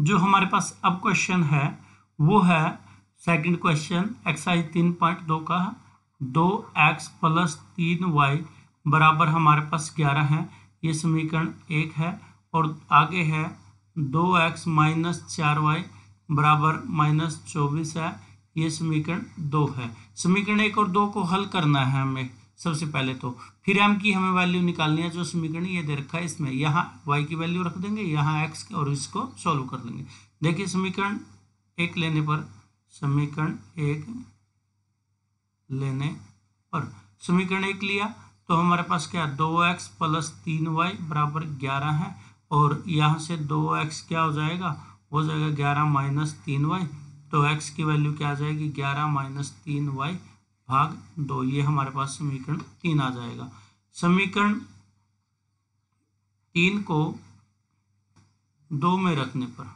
जो हमारे पास अब क्वेश्चन है वो है सेकंड क्वेश्चन एक्सरसाइज तीन पॉइंट दो का दो एक्स प्लस तीन वाई बराबर हमारे पास ग्यारह है ये समीकरण एक है और आगे है दो एक्स माइनस चार वाई बराबर माइनस चौबीस है ये समीकरण दो है समीकरण एक और दो को हल करना है हमें सबसे पहले तो फिर एम की हमें वैल्यू निकालनी है जो समीकरण ये दे रखा है इसमें यहाँ वाई की वैल्यू रख देंगे यहाँ एक्स की और इसको सॉल्व कर देंगे देखिए समीकरण एक लेने पर समीकरण एक लेने पर समीकरण एक लिया तो हमारे पास क्या दो एक्स प्लस तीन वाई बराबर ग्यारह है और यहाँ से दो एक्स क्या हो जाएगा हो जाएगा ग्यारह माइनस तीन वाई तो एक्स की वैल्यू क्या आ जाएगी ग्यारह माइनस तीन वाई भाग दो ये हमारे पास समीकरण तीन आ जाएगा समीकरण तीन को दो में रखने पर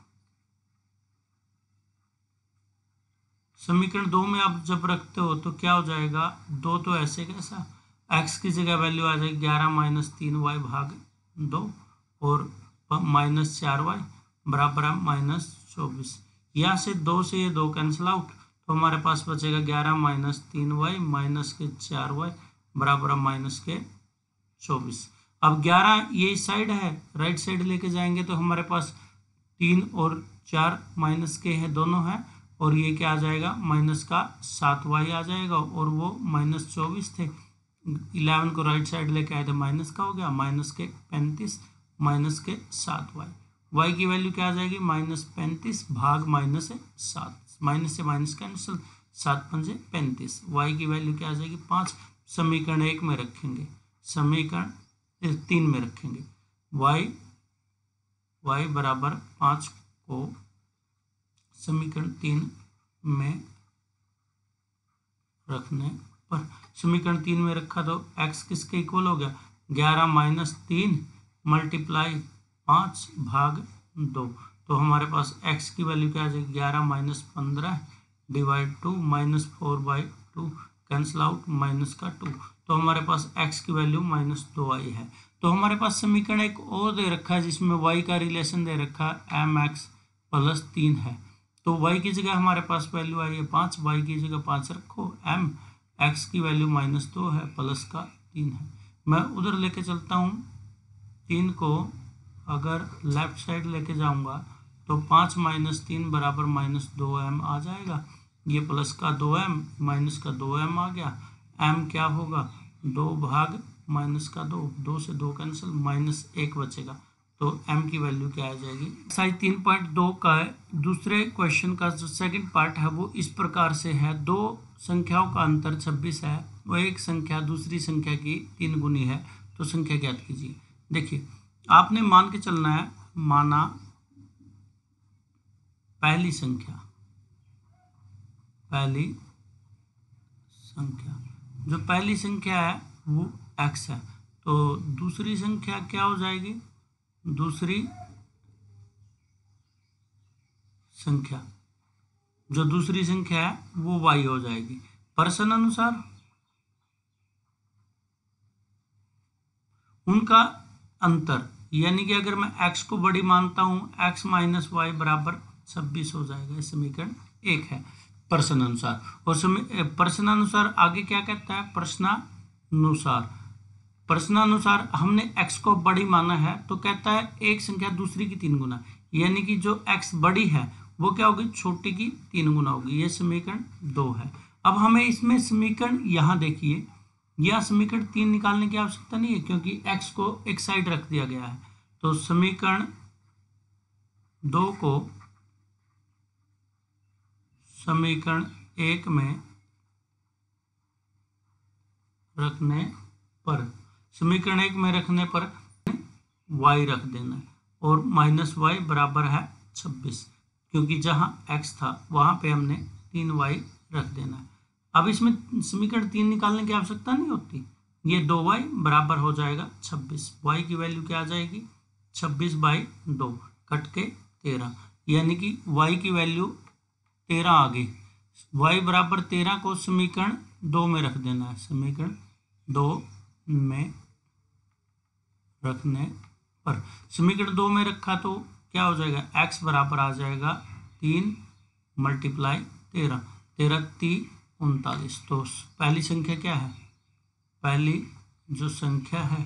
समीकरण दो में आप जब रखते हो तो क्या हो जाएगा दो तो ऐसे कैसा एक्स की जगह वैल्यू आ जाएगी ग्यारह माइनस तीन वाई भाग दो और माइनस चार वाई बराबर माइनस चौबीस यहाँ से दो से ये दो कैंसिल आउट तो हमारे पास बचेगा ग्यारह माइनस तीन वाई माइनस के चार वाई बराबर माइनस के चौबीस अब ग्यारह ये साइड है राइट साइड लेके जाएंगे तो हमारे पास तीन और चार माइनस के है दोनों हैं और ये क्या आ जाएगा माइनस का सात वाई आ जाएगा और वो माइनस चौबीस थे इलेवन को राइट साइड लेके आए तो माइनस का हो गया माइनस के पैंतीस माइनस के सात वाई वाई की वैल्यू क्या आ जाएगी माइनस पैंतीस भाग माइनस है सात माइनस से माइनस कैंसिल सात पंजे पैंतीस वाई की वैल्यू क्या आ जाएगी पाँच समीकरण एक में रखेंगे समीकरण तीन में रखेंगे वाई वाई बराबर पाँच को समीकरण तीन में रखने पर समीकरण तीन में रखा तो एक्स किसके इक्वल हो गया ग्यारह माइनस तीन मल्टीप्लाई पाँच भाग दो तो हमारे पास x की वैल्यू क्या आ जाएगी ग्यारह माइनस पंद्रह divide two minus four by two cancel out minus का टू तो हमारे पास x की वैल्यू माइनस दो आई है तो हमारे पास समीकरण एक और दे रखा है जिसमें y का रिलेशन दे रखा है एम एक्स प्लस तीन है तो y की जगह हमारे पास वैल्यू आई है पाँच वाई की जगह पाँच रखो एम एक्स की वैल्यू माइनस दो है प्लस का तीन है मैं उधर लेके चलता हूँ तीन को अगर लेफ्ट साइड लेके जाऊँगा तो पाँच माइनस तीन बराबर माइनस दो एम आ जाएगा ये प्लस का दो एम माइनस का दो एम आ गया एम क्या होगा दो भाग माइनस का दो दो से दो कैंसिल माइनस एक बचेगा तो एम की वैल्यू क्या आ जाएगी साइज तीन पॉइंट दो का है दूसरे क्वेश्चन का जो सेकंड पार्ट है वो इस प्रकार से है दो संख्याओं का अंतर छब्बीस है वो एक संख्या दूसरी संख्या की तीन गुनी है तो संख्या ज्ञात कीजिए देखिए आपने मान के चलना है माना पहली संख्या पहली संख्या जो पहली संख्या है वो एक्स है तो दूसरी संख्या क्या हो जाएगी दूसरी संख्या जो दूसरी संख्या है वो वाई हो जाएगी पर्सन अनुसार उनका अंतर यानी कि अगर मैं एक्स को बड़ी मानता हूं एक्स माइनस वाई बराबर छब्बीस हो जाएगा समीकरण एक है प्रश्न अनुसार और प्रश्न अनुसार आगे क्या कहता है प्रश्नानुसार प्रश्नानुसार हमने एक्स को बड़ी माना है तो कहता है एक संख्या दूसरी की तीन गुना यानी कि जो एक्स बड़ी है वो क्या होगी छोटी की तीन गुना होगी ये समीकरण दो है अब हमें इसमें समीकरण यहाँ देखिए यह समीकरण तीन निकालने की आवश्यकता नहीं है क्योंकि एक्स को एक साइड रख दिया गया है तो समीकरण दो को समीकरण एक में रखने पर समीकरण एक में रखने पर y रख देना और माइनस वाई बराबर है छब्बीस क्योंकि जहां x था वहां पे हमने तीन वाई रख देना अब इसमें समीकरण तीन निकालने की आवश्यकता नहीं होती ये दो वाई बराबर हो जाएगा छब्बीस वाई की वैल्यू क्या आ जाएगी छब्बीस बाई दो कट के तेरह यानी कि वाई की वैल्यू तेरह आ गई वाई बराबर तेरह को समीकरण दो में रख देना है समीकरण दो में रखने पर समीकरण दो में रखा तो क्या हो जाएगा एक्स बराबर आ जाएगा तीन मल्टीप्लाई तेरह तेरह ती उनतालीस तो पहली संख्या क्या है पहली जो संख्या है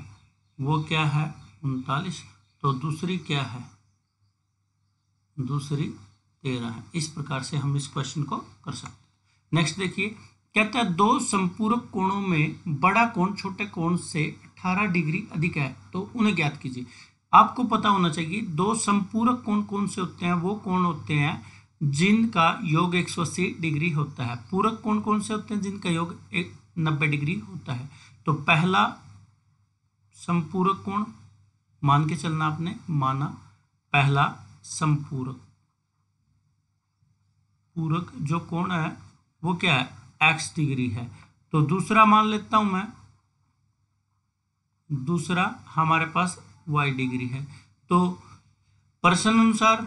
वो क्या है उनतालीस तो दूसरी क्या है दूसरी तेरह है इस प्रकार से हम इस क्वेश्चन को कर सकते नेक्स्ट देखिए कहता है दो संपूरक कोणों में बड़ा कोण छोटे कोण से 18 डिग्री अधिक है तो उन्हें ज्ञात कीजिए आपको पता होना चाहिए दो संपूरक कोण कौन से होते हैं वो कोण होते हैं जिनका योग 180 डिग्री होता है पूरक कोण कौन से होते हैं जिनका योग एक नब्बे डिग्री होता है तो पहला संपूरक कोण मान के चलना आपने माना पहला संपूरक पूरक जो कोण है वो क्या है एक्स डिग्री है तो दूसरा मान लेता हूं मैं दूसरा हमारे पास वाई डिग्री है तो प्रश्न अनुसार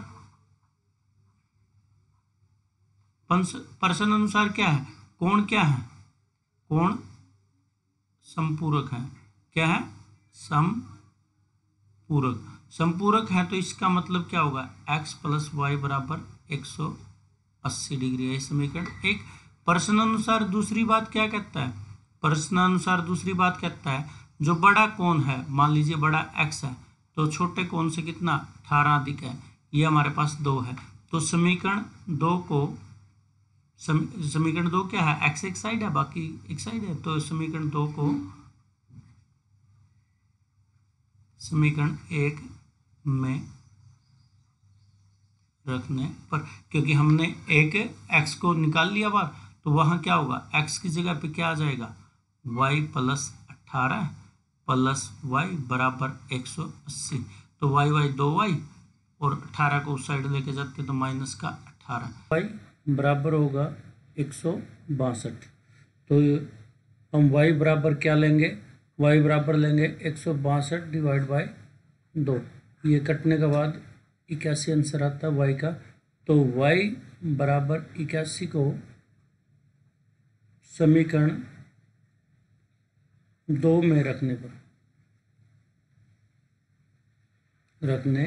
प्रश्न अनुसार क्या है कोण क्या है कोण संपूरक है क्या है समपूरक संपूरक है तो इसका मतलब क्या होगा x प्लस वाई बराबर एक सौ अस्सी डिग्री है समीकरण एक प्रश्न अनुसार दूसरी बात क्या कहता है प्रश्न अनुसार दूसरी बात कहता है जो बड़ा कौन है मान लीजिए बड़ा एक्स है तो छोटे कौन से कितना अठारह अधिक है ये हमारे पास दो है तो समीकरण दो को समीकरण दो क्या है एक्स एक साइड है बाकी एक साइड है तो समीकरण दो को समीकरण एक में रखने पर क्योंकि हमने एक एक्स को निकाल लिया बार तो वहाँ क्या होगा एक्स की जगह पे क्या आ जाएगा वाई प्लस अट्ठारह प्लस वाई बराबर एक सौ अस्सी तो वाई वाई दो वाई और अट्ठारह को उस साइड लेके जाते तो माइनस का अट्ठारह वाई बराबर होगा एक सौ बासठ तो हम वाई बराबर क्या लेंगे वाई बराबर लेंगे एक सौ बासठ डिवाइड बाई दो ये कटने के बाद इक्यासी आंसर आता है वाई का तो वाई बराबर इक्यासी को समीकरण दो में रखने पर रखने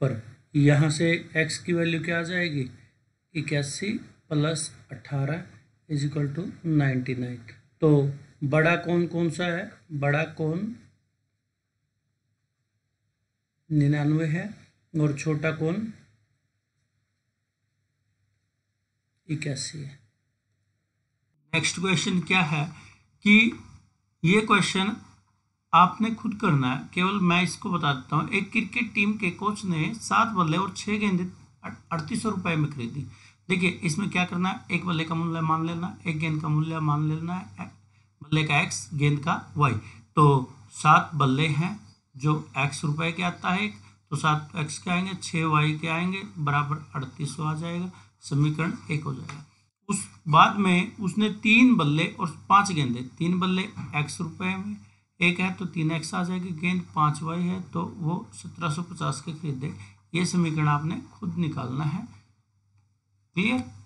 पर यहाँ से एक्स की वैल्यू क्या आ जाएगी इक्यासी प्लस अट्ठारह is equal to ninety nine तो बड़ा कौन कौन सा है बड़ा कौन निन्यानवे है और छोटा कोण इक्यासी है नेक्स्ट क्वेश्चन क्या है कि ये क्वेश्चन आपने खुद करना है केवल मैं इसको बता देता हूँ एक क्रिकेट टीम के कोच ने सात बल्ले और छः गेंद अड़तीस सौ रुपये में खरीदी देखिए इसमें क्या करना है एक बल्ले का मूल्य मान लेना एक गेंद का मूल्य मान लेना है बल्ले का एक्स गेंद का वाई तो सात बल्ले हैं जो एक्स रुपए के आता है एक तो सात एक्स के आएंगे छः वाई के आएंगे बराबर अड़तीस आ जाएगा समीकरण एक हो जाएगा उस बाद में उसने तीन बल्ले और पांच गेंदे तीन बल्ले एक्स रुपए में एक है तो तीन एक्स आ जाएगी गेंद पाँच वाई है तो वो सत्रह सौ पचास के खरीदे ये समीकरण आपने खुद निकालना है क्लियर